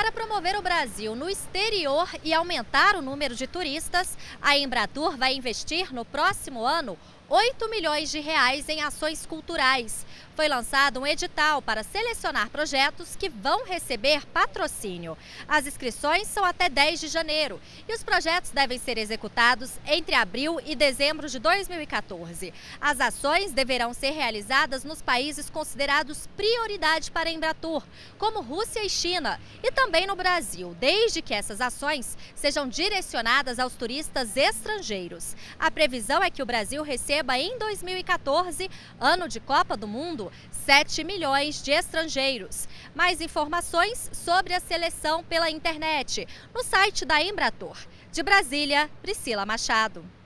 Para promover o Brasil no exterior e aumentar o número de turistas, a Embratur vai investir no próximo ano 8 milhões de reais em ações culturais. Foi lançado um edital para selecionar projetos que vão receber patrocínio. As inscrições são até 10 de janeiro e os projetos devem ser executados entre abril e dezembro de 2014. As ações deverão ser realizadas nos países considerados prioridade para a Embratur, como Rússia e China, e também também no Brasil, desde que essas ações sejam direcionadas aos turistas estrangeiros. A previsão é que o Brasil receba em 2014, ano de Copa do Mundo, 7 milhões de estrangeiros. Mais informações sobre a seleção pela internet, no site da Embratur. De Brasília, Priscila Machado.